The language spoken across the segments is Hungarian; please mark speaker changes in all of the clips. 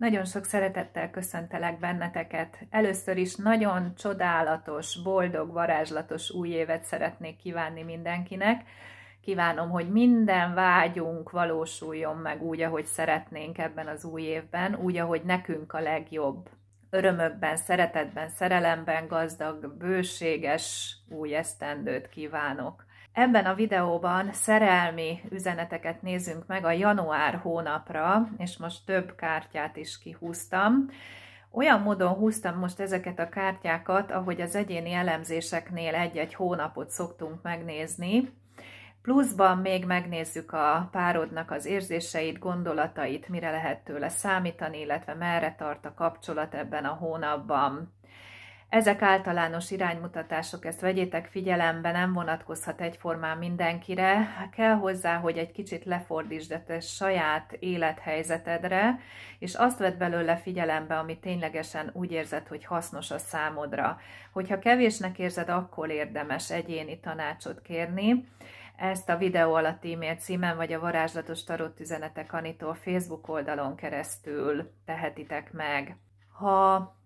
Speaker 1: Nagyon sok szeretettel köszöntelek benneteket. Először is nagyon csodálatos, boldog, varázslatos új évet szeretnék kívánni mindenkinek. Kívánom, hogy minden vágyunk valósuljon meg úgy, ahogy szeretnénk ebben az új évben, úgy, ahogy nekünk a legjobb. Örömökben, szeretetben, szerelemben gazdag, bőséges új esztendőt kívánok. Ebben a videóban szerelmi üzeneteket nézünk meg a január hónapra, és most több kártyát is kihúztam. Olyan módon húztam most ezeket a kártyákat, ahogy az egyéni elemzéseknél egy-egy hónapot szoktunk megnézni, Pluszban még megnézzük a párodnak az érzéseit, gondolatait, mire lehet tőle számítani, illetve merre tart a kapcsolat ebben a hónapban. Ezek általános iránymutatások, ezt vegyétek figyelembe, nem vonatkozhat egyformán mindenkire. Kell hozzá, hogy egy kicsit lefordítsd a te saját élethelyzetedre, és azt vedd belőle figyelembe, ami ténylegesen úgy érzed, hogy hasznos a számodra. Hogyha kevésnek érzed, akkor érdemes egyéni tanácsot kérni. Ezt a videó alatt e-mail címen vagy a Varázslatos Tarot Üzenetek Anitól Facebook oldalon keresztül tehetitek meg. Ha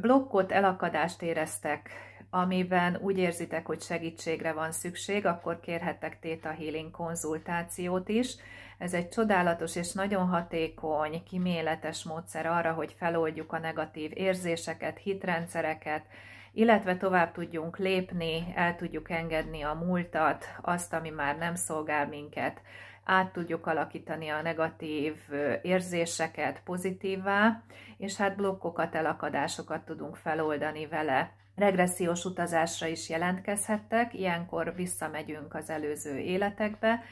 Speaker 1: blokkot, elakadást éreztek, amiben úgy érzitek, hogy segítségre van szükség, akkor kérhettek Theta Healing konzultációt is. Ez egy csodálatos és nagyon hatékony, kiméletes módszer arra, hogy feloldjuk a negatív érzéseket, hitrendszereket, illetve tovább tudjunk lépni, el tudjuk engedni a múltat, azt, ami már nem szolgál minket át tudjuk alakítani a negatív érzéseket pozitívvá, és hát blokkokat, elakadásokat tudunk feloldani vele. Regressziós utazásra is jelentkezhettek, ilyenkor visszamegyünk az előző életekbe,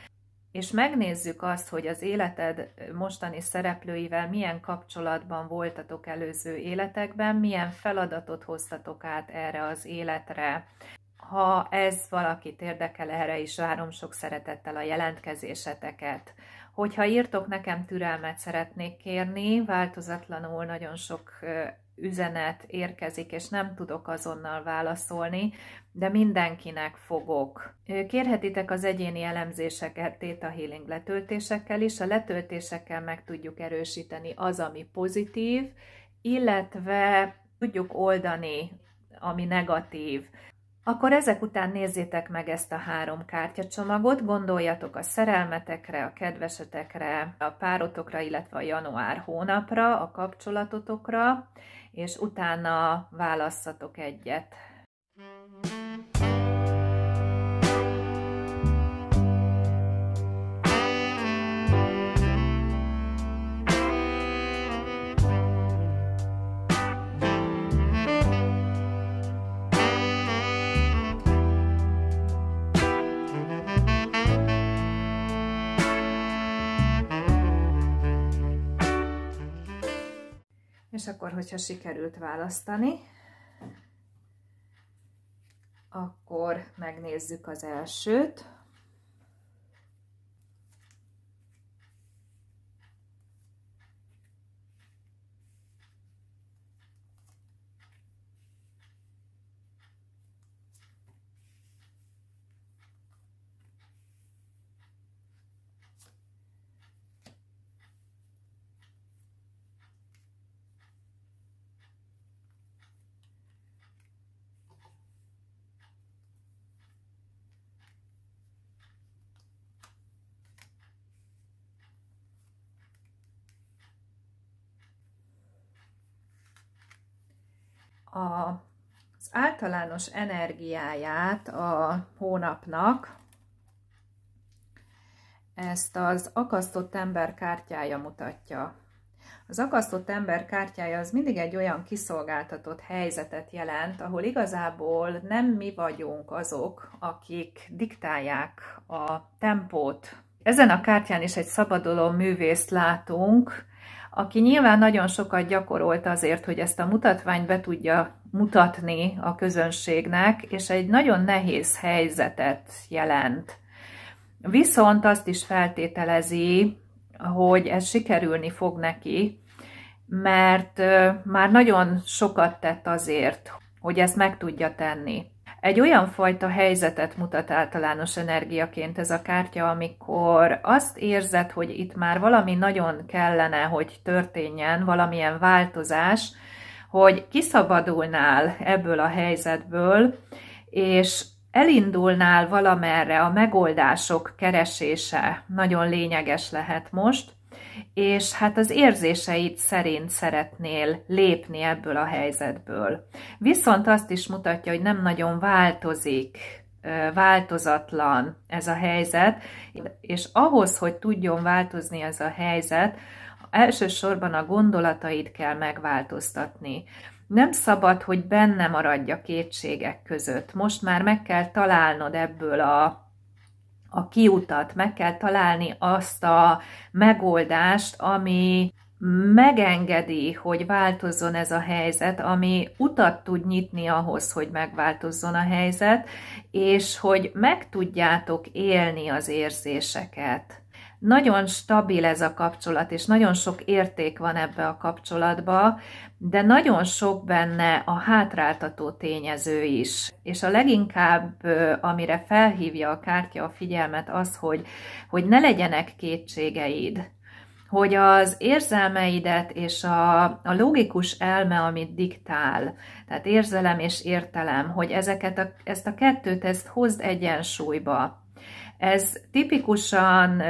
Speaker 1: és megnézzük azt, hogy az életed mostani szereplőivel milyen kapcsolatban voltatok előző életekben, milyen feladatot hoztatok át erre az életre. Ha ez valakit érdekel, erre is várom sok szeretettel a jelentkezéseteket. Hogyha írtok nekem, türelmet szeretnék kérni, változatlanul nagyon sok üzenet érkezik, és nem tudok azonnal válaszolni, de mindenkinek fogok. Kérhetitek az egyéni elemzéseket Theta Healing letöltésekkel is, a letöltésekkel meg tudjuk erősíteni az, ami pozitív, illetve tudjuk oldani, ami negatív. Akkor ezek után nézzétek meg ezt a három kártyacsomagot, gondoljatok a szerelmetekre, a kedvesetekre, a párotokra, illetve a január hónapra, a kapcsolatotokra, és utána válasszatok egyet akkor, hogyha sikerült választani, akkor megnézzük az elsőt. a, az általános energiáját a hónapnak, ezt az akasztott ember kártyája mutatja. Az akasztott ember kártyája az mindig egy olyan kiszolgáltatott helyzetet jelent, ahol igazából nem mi vagyunk azok, akik diktálják a tempót. Ezen a kártyán is egy szabadalom művészt látunk, aki nyilván nagyon sokat gyakorolt azért, hogy ezt a mutatványt be tudja mutatni a közönségnek, és egy nagyon nehéz helyzetet jelent. Viszont azt is feltételezi, hogy ez sikerülni fog neki, mert már nagyon sokat tett azért, hogy ezt meg tudja tenni. Egy olyan fajta helyzetet mutat általános energiaként ez a kártya, amikor azt érzed, hogy itt már valami nagyon kellene, hogy történjen, valamilyen változás, hogy kiszabadulnál ebből a helyzetből, és elindulnál valamerre a megoldások keresése nagyon lényeges lehet most, és hát az érzéseid szerint szeretnél lépni ebből a helyzetből. Viszont azt is mutatja, hogy nem nagyon változik, változatlan ez a helyzet, és ahhoz, hogy tudjon változni ez a helyzet, elsősorban a gondolataid kell megváltoztatni. Nem szabad, hogy benne maradj a kétségek között. Most már meg kell találnod ebből a a kiutat, meg kell találni azt a megoldást, ami megengedi, hogy változzon ez a helyzet, ami utat tud nyitni ahhoz, hogy megváltozzon a helyzet, és hogy meg tudjátok élni az érzéseket nagyon stabil ez a kapcsolat, és nagyon sok érték van ebbe a kapcsolatba, de nagyon sok benne a hátráltató tényező is. És a leginkább, amire felhívja a kártya a figyelmet, az, hogy, hogy ne legyenek kétségeid, hogy az érzelmeidet és a, a logikus elme, amit diktál, tehát érzelem és értelem, hogy ezeket a, ezt a kettőt, ezt hozd egyensúlyba. Ez tipikusan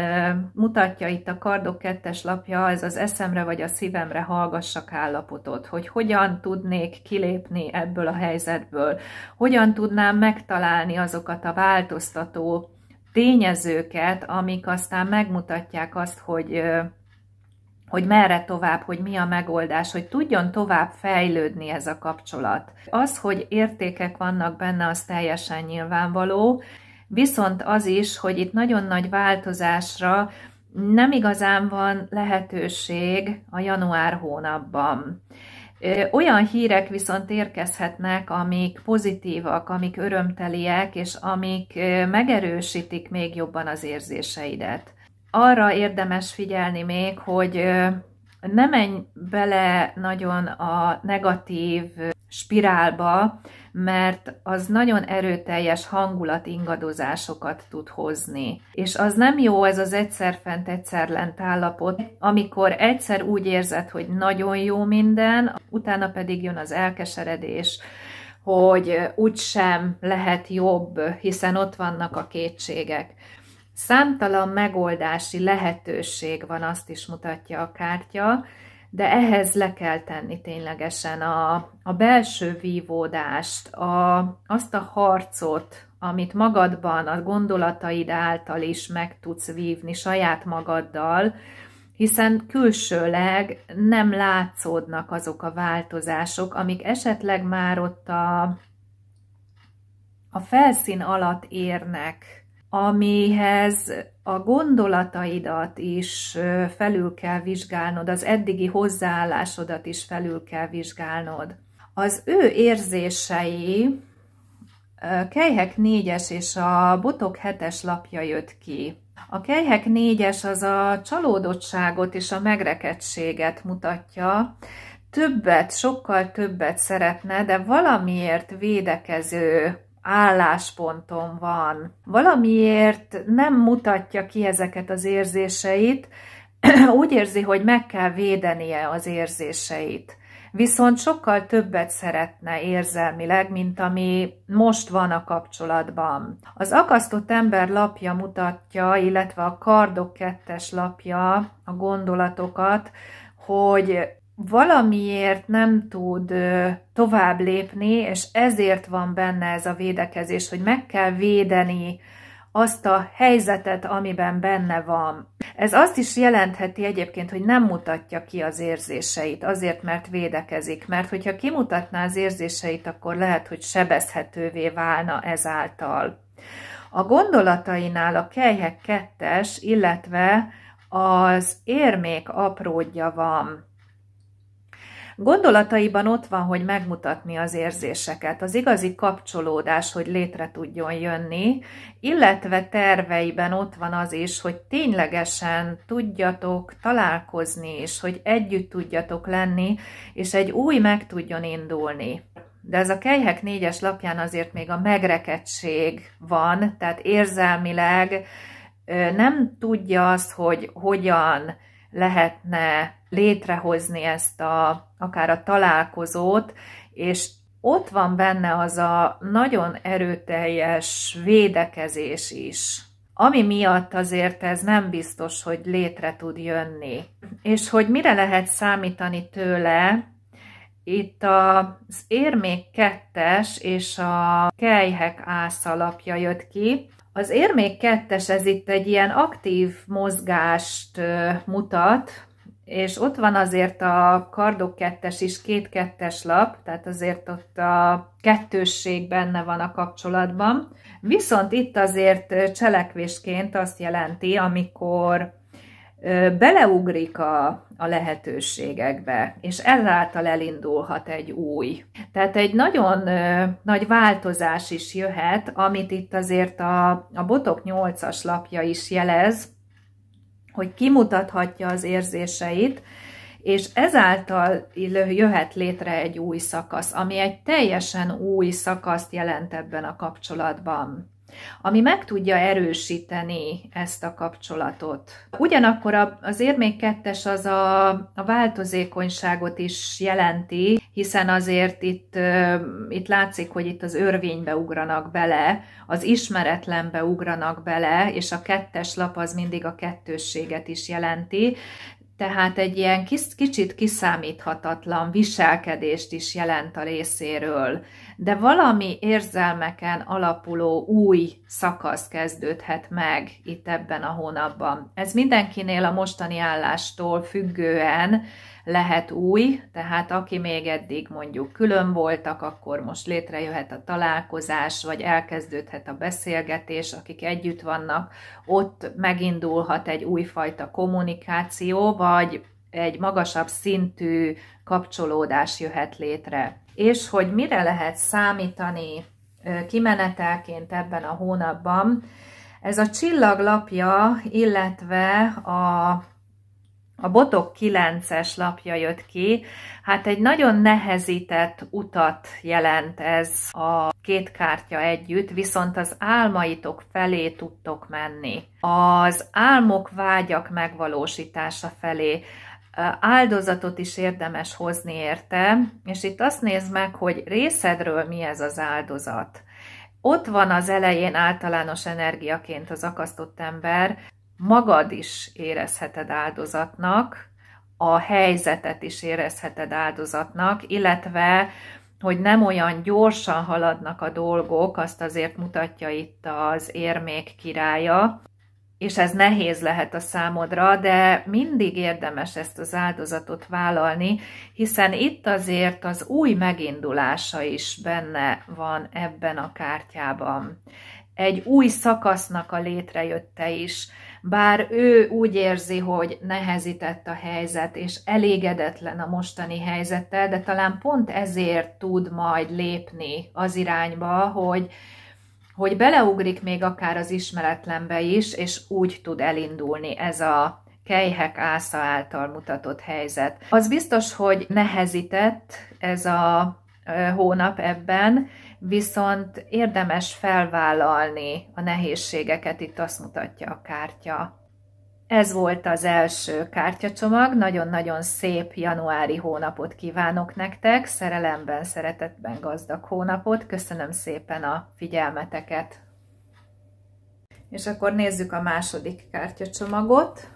Speaker 1: mutatja itt a kardok kettes lapja, ez az eszemre vagy a szívemre hallgassak állapotot, hogy hogyan tudnék kilépni ebből a helyzetből, hogyan tudnám megtalálni azokat a változtató tényezőket, amik aztán megmutatják azt, hogy hogy merre tovább, hogy mi a megoldás, hogy tudjon tovább fejlődni ez a kapcsolat. Az, hogy értékek vannak benne, az teljesen nyilvánvaló, viszont az is, hogy itt nagyon nagy változásra nem igazán van lehetőség a január hónapban. Olyan hírek viszont érkezhetnek, amik pozitívak, amik örömteliek, és amik megerősítik még jobban az érzéseidet. Arra érdemes figyelni még, hogy ne menj bele nagyon a negatív spirálba, mert az nagyon erőteljes hangulat ingadozásokat tud hozni. És az nem jó ez az egyszer fent, egyszer lent állapot, amikor egyszer úgy érzed, hogy nagyon jó minden, utána pedig jön az elkeseredés, hogy úgysem lehet jobb, hiszen ott vannak a kétségek. Számtalan megoldási lehetőség van, azt is mutatja a kártya, de ehhez le kell tenni ténylegesen a, a belső vívódást, a, azt a harcot, amit magadban, a gondolataid által is meg tudsz vívni saját magaddal, hiszen külsőleg nem látszódnak azok a változások, amik esetleg már ott a, a felszín alatt érnek, amihez a gondolataidat is felül kell vizsgálnod, az eddigi hozzáállásodat is felül kell vizsgálnod. Az ő érzései, Kejhek 4-es és a Botok 7-es lapja jött ki. A Kejhek 4-es az a csalódottságot és a megrekedtséget mutatja. Többet, sokkal többet szeretne, de valamiért védekező álláspontom van. Valamiért nem mutatja ki ezeket az érzéseit, úgy érzi, hogy meg kell védenie az érzéseit. Viszont sokkal többet szeretne érzelmileg, mint ami most van a kapcsolatban. Az akasztott ember lapja mutatja, illetve a kardok kettes lapja a gondolatokat, hogy valamiért nem tud tovább lépni, és ezért van benne ez a védekezés, hogy meg kell védeni azt a helyzetet, amiben benne van. Ez azt is jelentheti egyébként, hogy nem mutatja ki az érzéseit, azért, mert védekezik. Mert hogyha kimutatná az érzéseit, akkor lehet, hogy sebezhetővé válna ezáltal. A gondolatainál a kelyhek kettes, illetve az érmék apródja van. Gondolataiban ott van, hogy megmutatni az érzéseket, az igazi kapcsolódás, hogy létre tudjon jönni, illetve terveiben ott van az is, hogy ténylegesen tudjatok találkozni, és hogy együtt tudjatok lenni, és egy új meg tudjon indulni. De ez a kejhek négyes lapján azért még a megrekedtség van, tehát érzelmileg nem tudja azt, hogy hogyan, lehetne létrehozni ezt a, akár a találkozót, és ott van benne az a nagyon erőteljes védekezés is, ami miatt azért ez nem biztos, hogy létre tud jönni. És hogy mire lehet számítani tőle, itt az érmék kettes és a kejhek ász alapja jött ki, az érmék kettes, ez itt egy ilyen aktív mozgást mutat, és ott van azért a kardok kettes is, két kettes lap, tehát azért ott a kettősség benne van a kapcsolatban. Viszont itt azért cselekvésként azt jelenti, amikor beleugrik a, a lehetőségekbe, és ezáltal elindulhat egy új. Tehát egy nagyon ö, nagy változás is jöhet, amit itt azért a, a botok 8-as lapja is jelez, hogy kimutathatja az érzéseit, és ezáltal jöhet létre egy új szakasz, ami egy teljesen új szakaszt jelent ebben a kapcsolatban ami meg tudja erősíteni ezt a kapcsolatot. Ugyanakkor az érmék kettes az a, a változékonyságot is jelenti, hiszen azért itt, itt látszik, hogy itt az örvénybe ugranak bele, az ismeretlenbe ugranak bele, és a kettes lap az mindig a kettősséget is jelenti, tehát egy ilyen kis, kicsit kiszámíthatatlan viselkedést is jelent a részéről de valami érzelmeken alapuló új szakasz kezdődhet meg itt ebben a hónapban. Ez mindenkinél a mostani állástól függően lehet új, tehát aki még eddig mondjuk külön voltak, akkor most létrejöhet a találkozás, vagy elkezdődhet a beszélgetés, akik együtt vannak, ott megindulhat egy újfajta kommunikáció, vagy egy magasabb szintű kapcsolódás jöhet létre és hogy mire lehet számítani kimenetelként ebben a hónapban. Ez a csillaglapja, illetve a, a botok 9-es lapja jött ki. Hát egy nagyon nehezített utat jelent ez a két kártya együtt, viszont az álmaitok felé tudtok menni. Az álmok, vágyak megvalósítása felé, áldozatot is érdemes hozni érte, és itt azt nézd meg, hogy részedről mi ez az áldozat. Ott van az elején általános energiaként az akasztott ember, magad is érezheted áldozatnak, a helyzetet is érezheted áldozatnak, illetve hogy nem olyan gyorsan haladnak a dolgok, azt azért mutatja itt az érmék királya, és ez nehéz lehet a számodra, de mindig érdemes ezt az áldozatot vállalni, hiszen itt azért az új megindulása is benne van ebben a kártyában. Egy új szakasznak a létrejötte is, bár ő úgy érzi, hogy nehezített a helyzet, és elégedetlen a mostani helyzettel, de talán pont ezért tud majd lépni az irányba, hogy hogy beleugrik még akár az ismeretlenbe is, és úgy tud elindulni ez a kejhek ásza által mutatott helyzet. Az biztos, hogy nehezített ez a hónap ebben, viszont érdemes felvállalni a nehézségeket, itt azt mutatja a kártya. Ez volt az első kártyacsomag, nagyon-nagyon szép januári hónapot kívánok nektek, szerelemben, szeretetben gazdag hónapot, köszönöm szépen a figyelmeteket! És akkor nézzük a második kártyacsomagot.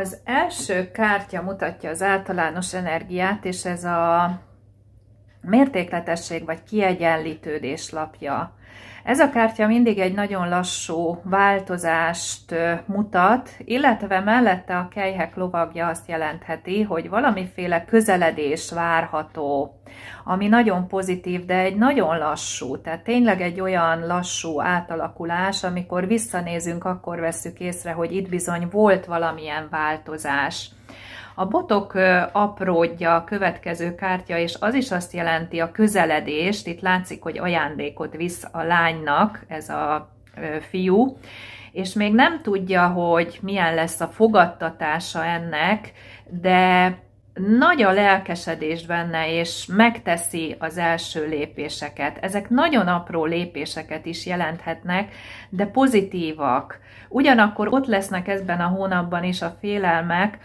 Speaker 1: Az első kártya mutatja az általános energiát, és ez a mértékletesség vagy kiegyenlítődés lapja. Ez a kártya mindig egy nagyon lassú változást mutat, illetve mellette a kejhek lovagja azt jelentheti, hogy valamiféle közeledés várható, ami nagyon pozitív, de egy nagyon lassú, tehát tényleg egy olyan lassú átalakulás, amikor visszanézünk, akkor veszük észre, hogy itt bizony volt valamilyen változás. A botok apródja a következő kártya, és az is azt jelenti a közeledést, itt látszik, hogy ajándékot visz a lánynak ez a fiú, és még nem tudja, hogy milyen lesz a fogadtatása ennek, de nagy a lelkesedés benne, és megteszi az első lépéseket. Ezek nagyon apró lépéseket is jelenthetnek, de pozitívak. Ugyanakkor ott lesznek ezben a hónapban is a félelmek,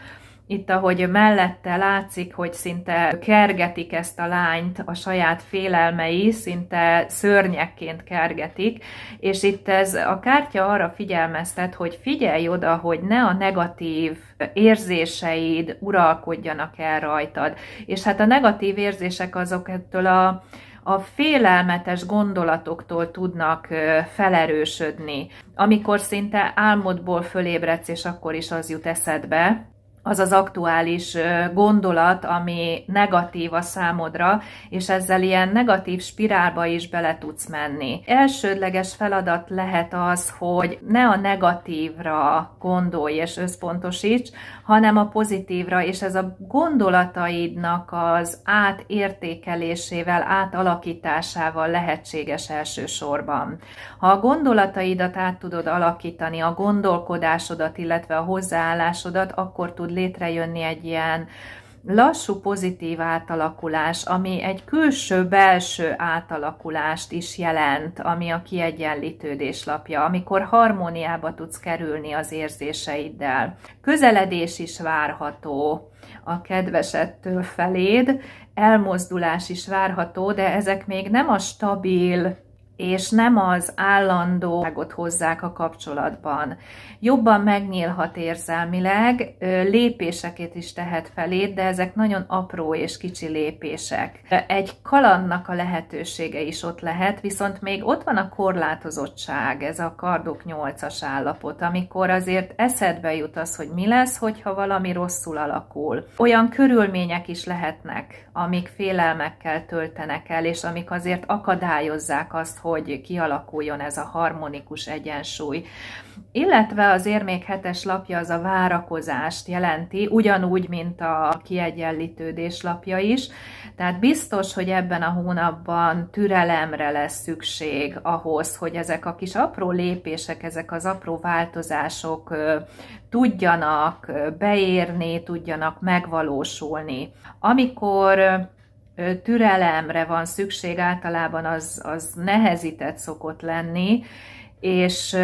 Speaker 1: itt, ahogy mellette látszik, hogy szinte kergetik ezt a lányt a saját félelmei, szinte szörnyekként kergetik, és itt ez a kártya arra figyelmeztet, hogy figyelj oda, hogy ne a negatív érzéseid uralkodjanak el rajtad. És hát a negatív érzések azok ettől a a félelmetes gondolatoktól tudnak felerősödni, amikor szinte álmodból fölébredsz, és akkor is az jut eszedbe, az az aktuális gondolat, ami negatív a számodra, és ezzel ilyen negatív spirálba is bele tudsz menni. Elsődleges feladat lehet az, hogy ne a negatívra gondolj és összpontosíts, hanem a pozitívra, és ez a gondolataidnak az átértékelésével, átalakításával lehetséges elsősorban. Ha a gondolataidat át tudod alakítani, a gondolkodásodat, illetve a hozzáállásodat, akkor tud létrejönni egy ilyen lassú pozitív átalakulás, ami egy külső-belső átalakulást is jelent, ami a kiegyenlítődés lapja, amikor harmóniába tudsz kerülni az érzéseiddel. Közeledés is várható a kedvesettől feléd, elmozdulás is várható, de ezek még nem a stabil és nem az állandóságot hozzák a kapcsolatban. Jobban megnyílhat érzelmileg, lépéseket is tehet felé, de ezek nagyon apró és kicsi lépések. Egy kalandnak a lehetősége is ott lehet, viszont még ott van a korlátozottság, ez a kardok nyolcas állapot, amikor azért eszedbe jut az, hogy mi lesz, hogyha valami rosszul alakul. Olyan körülmények is lehetnek, amik félelmekkel töltenek el, és amik azért akadályozzák azt, hogy kialakuljon ez a harmonikus egyensúly. Illetve az érmék hetes lapja az a várakozást jelenti, ugyanúgy, mint a kiegyenlítődés lapja is. Tehát biztos, hogy ebben a hónapban türelemre lesz szükség ahhoz, hogy ezek a kis apró lépések, ezek az apró változások tudjanak beérni, tudjanak megvalósulni. Amikor türelemre van szükség, általában az, az nehezített szokott lenni, és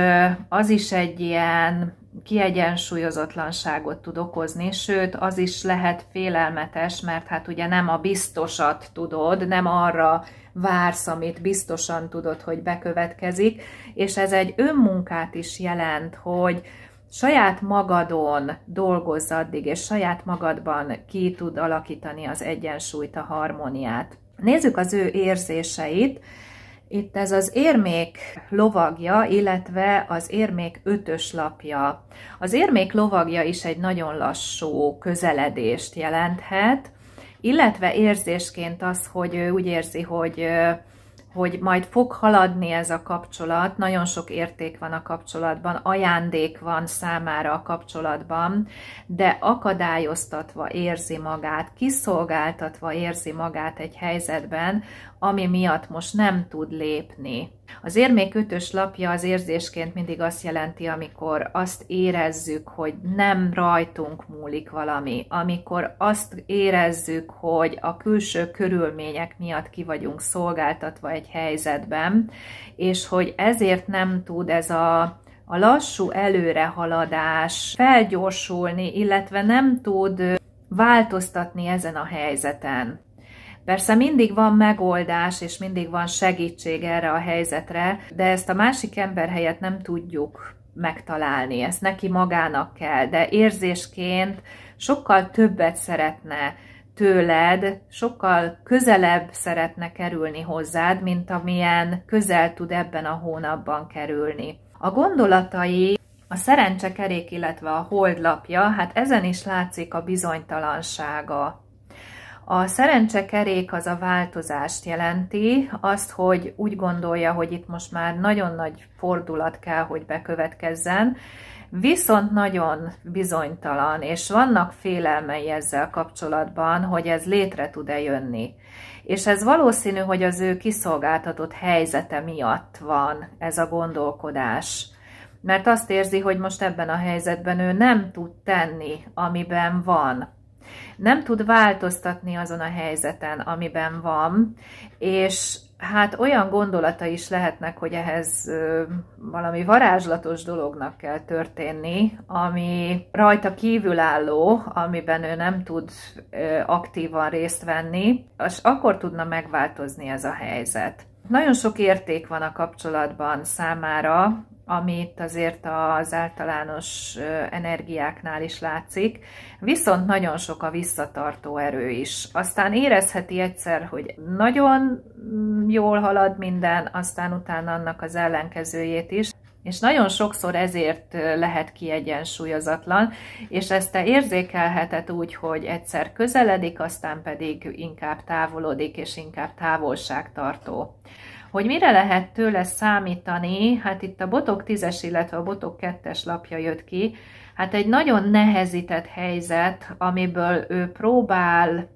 Speaker 1: az is egy ilyen kiegyensúlyozatlanságot tud okozni, sőt, az is lehet félelmetes, mert hát ugye nem a biztosat tudod, nem arra vársz, amit biztosan tudod, hogy bekövetkezik, és ez egy önmunkát is jelent, hogy saját magadon dolgozz addig, és saját magadban ki tud alakítani az egyensúlyt, a harmóniát. Nézzük az ő érzéseit. Itt ez az érmék lovagja, illetve az érmék ötös lapja. Az érmék lovagja is egy nagyon lassú közeledést jelenthet, illetve érzésként az, hogy ő úgy érzi, hogy hogy majd fog haladni ez a kapcsolat, nagyon sok érték van a kapcsolatban, ajándék van számára a kapcsolatban, de akadályoztatva érzi magát, kiszolgáltatva érzi magát egy helyzetben, ami miatt most nem tud lépni az érmék ötös lapja az érzésként mindig azt jelenti, amikor azt érezzük, hogy nem rajtunk múlik valami, amikor azt érezzük, hogy a külső körülmények miatt ki vagyunk szolgáltatva egy helyzetben, és hogy ezért nem tud ez a a lassú előrehaladás felgyorsulni, illetve nem tud változtatni ezen a helyzeten. Persze mindig van megoldás, és mindig van segítség erre a helyzetre, de ezt a másik ember helyett nem tudjuk megtalálni, ezt neki magának kell, de érzésként sokkal többet szeretne tőled, sokkal közelebb szeretne kerülni hozzád, mint amilyen közel tud ebben a hónapban kerülni. A gondolatai a szerencsekerék, illetve a holdlapja, hát ezen is látszik a bizonytalansága. A szerencsekerék az a változást jelenti, azt, hogy úgy gondolja, hogy itt most már nagyon nagy fordulat kell, hogy bekövetkezzen, viszont nagyon bizonytalan, és vannak félelmei ezzel kapcsolatban, hogy ez létre tud-e jönni. És ez valószínű, hogy az ő kiszolgáltatott helyzete miatt van ez a gondolkodás. Mert azt érzi, hogy most ebben a helyzetben ő nem tud tenni, amiben van nem tud változtatni azon a helyzeten, amiben van, és hát olyan gondolata is lehetnek, hogy ehhez valami varázslatos dolognak kell történni, ami rajta kívülálló, amiben ő nem tud aktívan részt venni, és akkor tudna megváltozni ez a helyzet. Nagyon sok érték van a kapcsolatban számára, amit azért az általános energiáknál is látszik, viszont nagyon sok a visszatartó erő is. Aztán érezheti egyszer, hogy nagyon mm, jól halad minden, aztán utána annak az ellenkezőjét is, és nagyon sokszor ezért lehet kiegyensúlyozatlan, és ezt te érzékelheted úgy, hogy egyszer közeledik, aztán pedig inkább távolodik, és inkább távolságtartó. Hogy mire lehet tőle számítani, hát itt a botok 10-es, illetve a botok 2-es lapja jött ki, hát egy nagyon nehezített helyzet, amiből ő próbál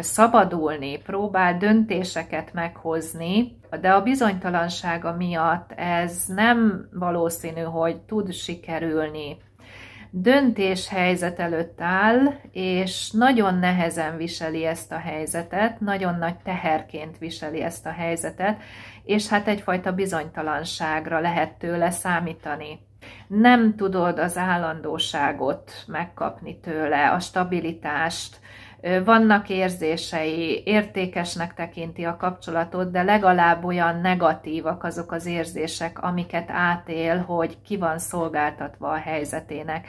Speaker 1: szabadulni, próbál döntéseket meghozni, de a bizonytalansága miatt ez nem valószínű, hogy tud sikerülni döntéshelyzet előtt áll, és nagyon nehezen viseli ezt a helyzetet, nagyon nagy teherként viseli ezt a helyzetet, és hát egyfajta bizonytalanságra lehet tőle számítani. Nem tudod az állandóságot megkapni tőle, a stabilitást, vannak érzései, értékesnek tekinti a kapcsolatot, de legalább olyan negatívak azok az érzések, amiket átél, hogy ki van szolgáltatva a helyzetének.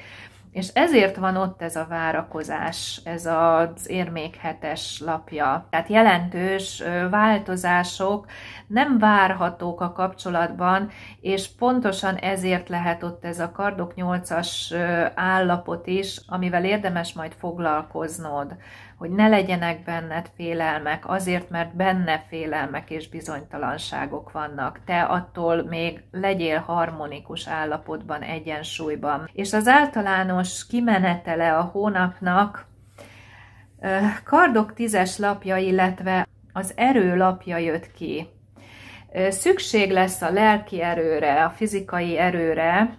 Speaker 1: És ezért van ott ez a várakozás, ez az érmékhetes lapja. Tehát jelentős változások nem várhatók a kapcsolatban, és pontosan ezért lehet ott ez a kardok nyolcas állapot is, amivel érdemes majd foglalkoznod hogy ne legyenek benned félelmek, azért, mert benne félelmek és bizonytalanságok vannak. Te attól még legyél harmonikus állapotban, egyensúlyban. És az általános kimenetele a hónapnak kardok tízes lapja, illetve az erő lapja jött ki. Szükség lesz a lelki erőre, a fizikai erőre,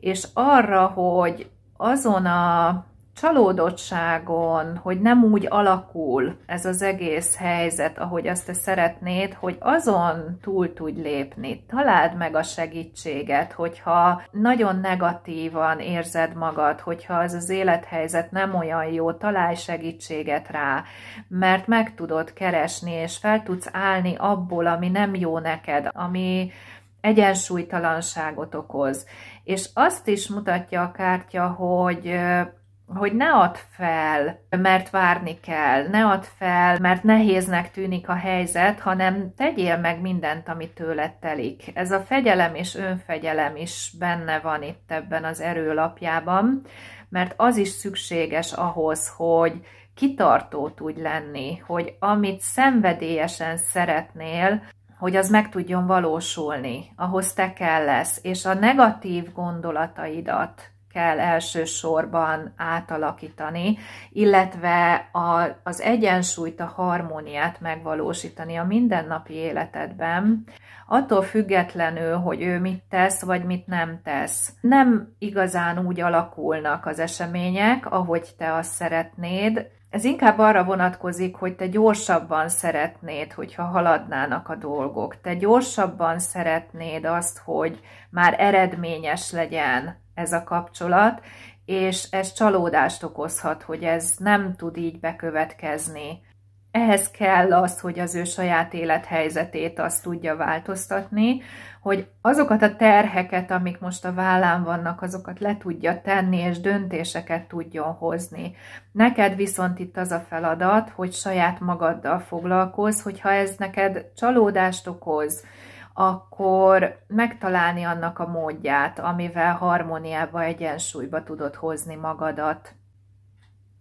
Speaker 1: és arra, hogy azon a csalódottságon, hogy nem úgy alakul ez az egész helyzet, ahogy azt te szeretnéd, hogy azon túl tudj lépni. Találd meg a segítséget, hogyha nagyon negatívan érzed magad, hogyha az az élethelyzet nem olyan jó, találj segítséget rá, mert meg tudod keresni, és fel tudsz állni abból, ami nem jó neked, ami egyensúlytalanságot okoz. És azt is mutatja a kártya, hogy hogy ne add fel, mert várni kell, ne add fel, mert nehéznek tűnik a helyzet, hanem tegyél meg mindent, ami tőled telik. Ez a fegyelem és önfegyelem is benne van itt ebben az erőlapjában, mert az is szükséges ahhoz, hogy kitartó tudj lenni, hogy amit szenvedélyesen szeretnél, hogy az meg tudjon valósulni, ahhoz te kell lesz, és a negatív gondolataidat kell elsősorban átalakítani, illetve a, az egyensúlyt, a harmóniát megvalósítani a mindennapi életedben, attól függetlenül, hogy ő mit tesz, vagy mit nem tesz. Nem igazán úgy alakulnak az események, ahogy te azt szeretnéd, ez inkább arra vonatkozik, hogy te gyorsabban szeretnéd, hogyha haladnának a dolgok. Te gyorsabban szeretnéd azt, hogy már eredményes legyen ez a kapcsolat, és ez csalódást okozhat, hogy ez nem tud így bekövetkezni. Ehhez kell az, hogy az ő saját élethelyzetét azt tudja változtatni, hogy azokat a terheket, amik most a vállán vannak, azokat le tudja tenni, és döntéseket tudjon hozni. Neked viszont itt az a feladat, hogy saját magaddal foglalkozz, hogyha ez neked csalódást okoz, akkor megtalálni annak a módját, amivel harmóniába, egyensúlyba tudod hozni magadat.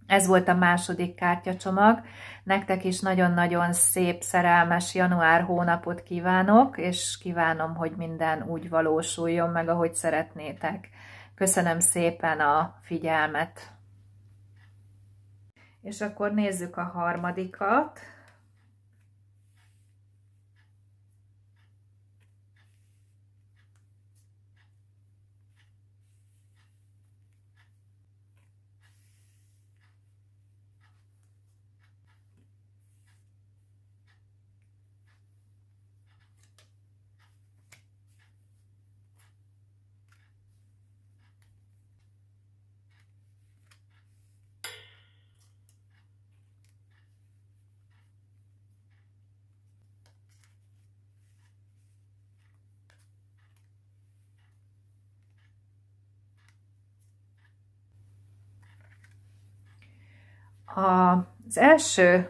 Speaker 1: Ez volt a második kártyacsomag. Nektek is nagyon-nagyon szép, szerelmes január hónapot kívánok, és kívánom, hogy minden úgy valósuljon meg, ahogy szeretnétek. Köszönöm szépen a figyelmet! És akkor nézzük a harmadikat. Az első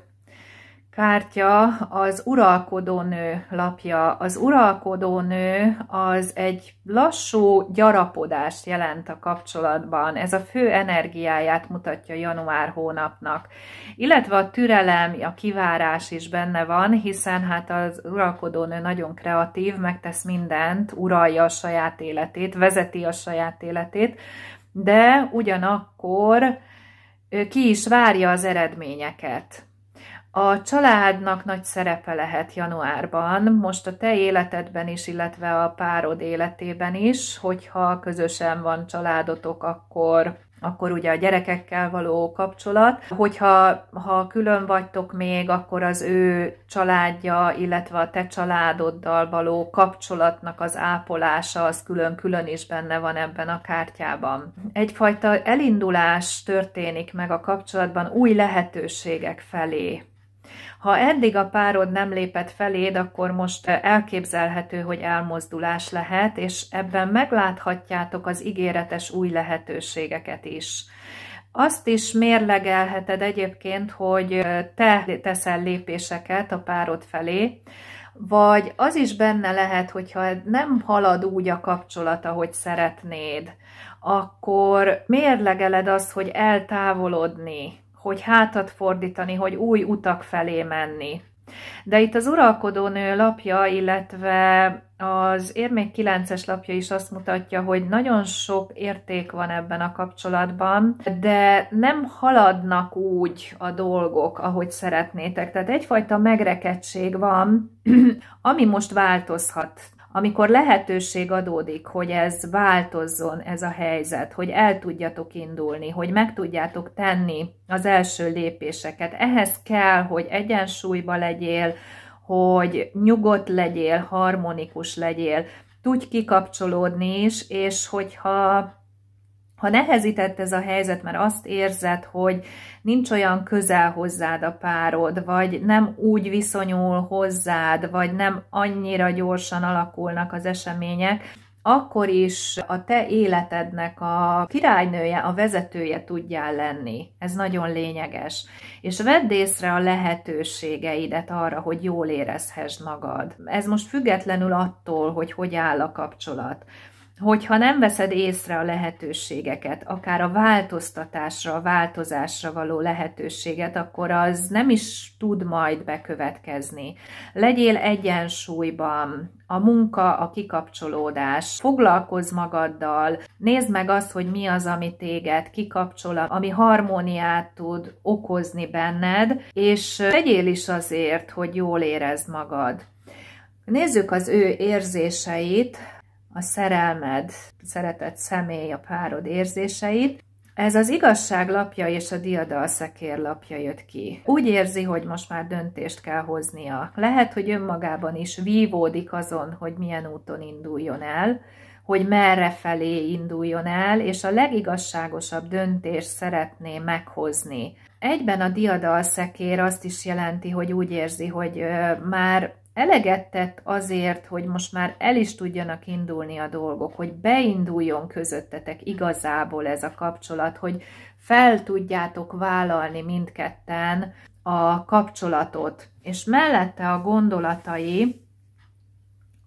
Speaker 1: kártya az uralkodónő lapja. Az uralkodónő az egy lassú gyarapodást jelent a kapcsolatban. Ez a fő energiáját mutatja január hónapnak. Illetve a türelem, a kivárás is benne van, hiszen hát az uralkodónő nagyon kreatív, megtesz mindent, uralja a saját életét, vezeti a saját életét, de ugyanakkor ki is várja az eredményeket. A családnak nagy szerepe lehet januárban, most a te életedben is, illetve a párod életében is, hogyha közösen van családotok, akkor akkor ugye a gyerekekkel való kapcsolat. Hogyha ha külön vagytok még, akkor az ő családja, illetve a te családoddal való kapcsolatnak az ápolása, az külön-külön is benne van ebben a kártyában. Egyfajta elindulás történik meg a kapcsolatban új lehetőségek felé. Ha eddig a párod nem lépett feléd, akkor most eh, elképzelhető, hogy elmozdulás lehet, és ebben megláthatjátok az ígéretes új lehetőségeket is. Azt is mérlegelheted egyébként, hogy eh, te teszel lépéseket a párod felé, vagy az is benne lehet, hogyha nem halad úgy a kapcsolat, ahogy szeretnéd, akkor mérlegeled azt, hogy eltávolodni hogy hátat fordítani, hogy új utak felé menni. De itt az uralkodónő lapja, illetve az érmék 9-es lapja is azt mutatja, hogy nagyon sok érték van ebben a kapcsolatban, de nem haladnak úgy a dolgok, ahogy szeretnétek. Tehát egyfajta megrekedtség van, ami most változhat amikor lehetőség adódik, hogy ez változzon, ez a helyzet, hogy el tudjatok indulni, hogy meg tudjátok tenni az első lépéseket, ehhez kell, hogy egyensúlyba legyél, hogy nyugodt legyél, harmonikus legyél, tudj kikapcsolódni is, és hogyha ha nehezített ez a helyzet, mert azt érzed, hogy nincs olyan közel hozzád a párod, vagy nem úgy viszonyul hozzád, vagy nem annyira gyorsan alakulnak az események, akkor is a te életednek a királynője, a vezetője tudjál lenni. Ez nagyon lényeges. És vedd észre a lehetőségeidet arra, hogy jól érezhessd magad. Ez most függetlenül attól, hogy hogy áll a kapcsolat hogyha nem veszed észre a lehetőségeket, akár a változtatásra, a változásra való lehetőséget, akkor az nem is tud majd bekövetkezni. Legyél egyensúlyban, a munka, a kikapcsolódás, foglalkozz magaddal, nézd meg azt, hogy mi az, ami téged kikapcsol, ami harmóniát tud okozni benned, és tegyél is azért, hogy jól érezd magad. Nézzük az ő érzéseit, a szerelmed, a szeretett személy, a párod érzéseit. Ez az igazság lapja és a diadal szekér lapja jött ki. Úgy érzi, hogy most már döntést kell hoznia. Lehet, hogy önmagában is vívódik azon, hogy milyen úton induljon el, hogy merre felé induljon el, és a legigazságosabb döntést szeretné meghozni. Egyben a diadal szekér azt is jelenti, hogy úgy érzi, hogy már eleget tett azért, hogy most már el is tudjanak indulni a dolgok, hogy beinduljon közöttetek igazából ez a kapcsolat, hogy fel tudjátok vállalni mindketten a kapcsolatot. És mellette a gondolatai,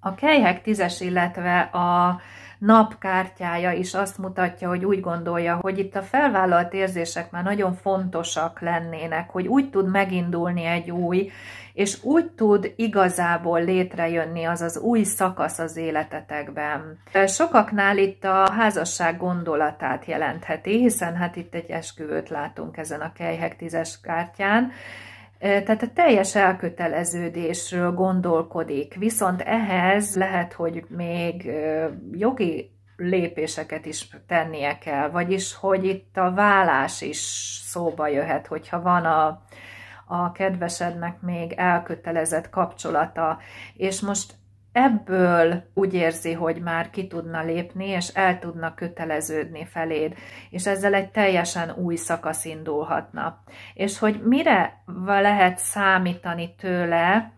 Speaker 1: a kelyhek tízes, illetve a napkártyája is azt mutatja, hogy úgy gondolja, hogy itt a felvállalt érzések már nagyon fontosak lennének, hogy úgy tud megindulni egy új, és úgy tud igazából létrejönni az az új szakasz az életetekben. Sokaknál itt a házasság gondolatát jelentheti, hiszen hát itt egy esküvőt látunk ezen a kejhek 10-es kártyán, tehát a teljes elköteleződésről gondolkodik, viszont ehhez lehet, hogy még jogi lépéseket is tennie kell, vagyis, hogy itt a vállás is szóba jöhet, hogyha van a, a kedvesednek még elkötelezett kapcsolata. És most ebből úgy érzi, hogy már ki tudna lépni, és el tudna köteleződni feléd, és ezzel egy teljesen új szakasz indulhatna. És hogy mire lehet számítani tőle,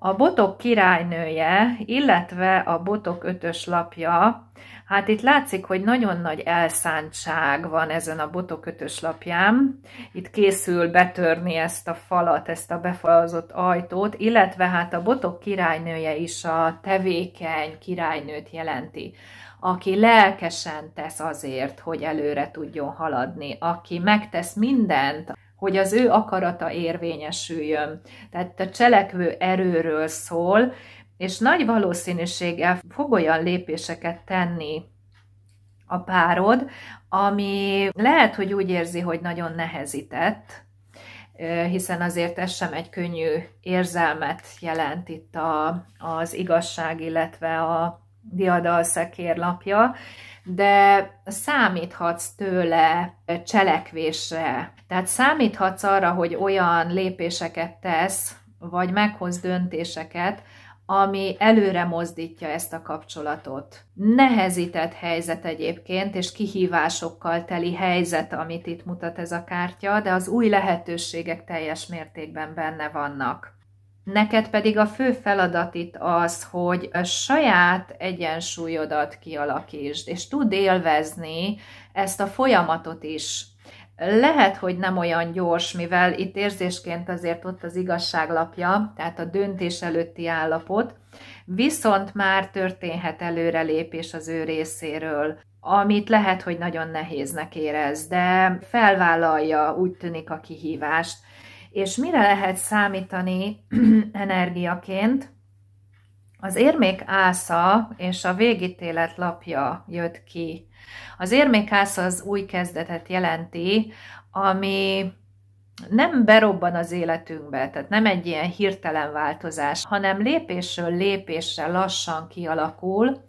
Speaker 1: a botok királynője, illetve a botok ötös lapja Hát itt látszik, hogy nagyon nagy elszántság van ezen a botokötös lapján. Itt készül betörni ezt a falat, ezt a befalazott ajtót, illetve hát a botok királynője is a tevékeny királynőt jelenti aki lelkesen tesz azért, hogy előre tudjon haladni, aki megtesz mindent, hogy az ő akarata érvényesüljön. Tehát a cselekvő erőről szól, és nagy valószínűséggel fog olyan lépéseket tenni a párod, ami lehet, hogy úgy érzi, hogy nagyon nehezített, hiszen azért ez sem egy könnyű érzelmet jelent itt a, az igazság, illetve a diadal szekérlapja, de számíthatsz tőle cselekvésre. Tehát számíthatsz arra, hogy olyan lépéseket tesz, vagy meghoz döntéseket, ami előre mozdítja ezt a kapcsolatot. Nehezített helyzet egyébként, és kihívásokkal teli helyzet, amit itt mutat ez a kártya, de az új lehetőségek teljes mértékben benne vannak. Neked pedig a fő feladat itt az, hogy a saját egyensúlyodat kialakítsd, és tud élvezni ezt a folyamatot is, lehet, hogy nem olyan gyors, mivel itt érzésként azért ott az igazságlapja, tehát a döntés előtti állapot, viszont már történhet előrelépés az ő részéről, amit lehet, hogy nagyon nehéznek érez, de felvállalja, úgy tűnik a kihívást. És mire lehet számítani energiaként? Az érmék ásza és a végítélet lapja jött ki. Az érmék ásza az új kezdetet jelenti, ami nem berobban az életünkbe, tehát nem egy ilyen hirtelen változás, hanem lépésről lépésre lassan kialakul,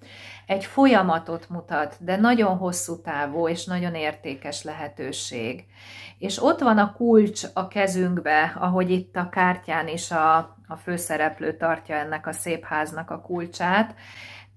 Speaker 1: egy folyamatot mutat, de nagyon hosszú távú és nagyon értékes lehetőség. És ott van a kulcs a kezünkbe, ahogy itt a kártyán is a, a főszereplő tartja ennek a szép háznak a kulcsát,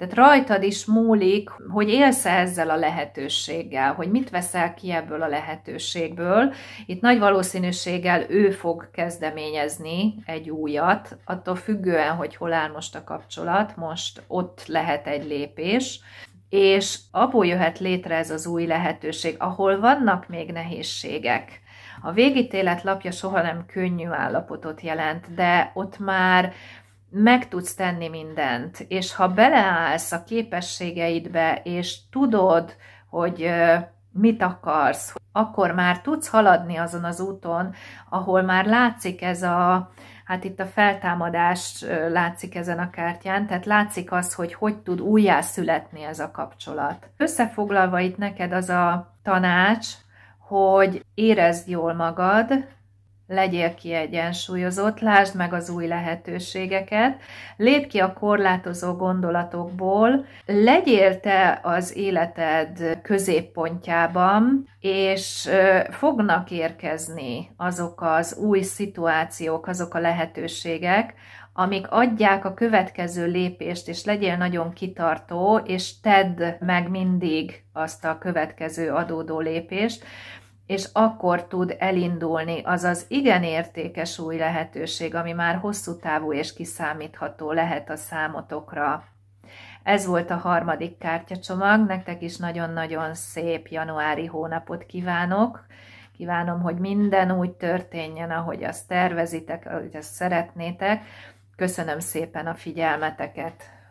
Speaker 1: tehát rajtad is múlik, hogy élsz ezzel a lehetőséggel, hogy mit veszel ki ebből a lehetőségből. Itt nagy valószínűséggel ő fog kezdeményezni egy újat, attól függően, hogy hol áll most a kapcsolat, most ott lehet egy lépés és abból jöhet létre ez az új lehetőség, ahol vannak még nehézségek. A végítélet lapja soha nem könnyű állapotot jelent, de ott már meg tudsz tenni mindent, és ha beleállsz a képességeidbe, és tudod, hogy mit akarsz, akkor már tudsz haladni azon az úton, ahol már látszik ez a, hát itt a feltámadás látszik ezen a kártyán, tehát látszik az, hogy hogy tud újjá születni ez a kapcsolat. Összefoglalva itt neked az a tanács, hogy érezd jól magad, legyél kiegyensúlyozott, lásd meg az új lehetőségeket, lépj ki a korlátozó gondolatokból, legyél te az életed középpontjában, és fognak érkezni azok az új szituációk, azok a lehetőségek, amik adják a következő lépést, és legyél nagyon kitartó, és tedd meg mindig azt a következő adódó lépést, és akkor tud elindulni az az igen értékes új lehetőség, ami már hosszú távú és kiszámítható lehet a számotokra. Ez volt a harmadik kártyacsomag, nektek is nagyon-nagyon szép januári hónapot kívánok. Kívánom, hogy minden úgy történjen, ahogy azt tervezitek, ahogy azt szeretnétek. Köszönöm szépen a figyelmeteket!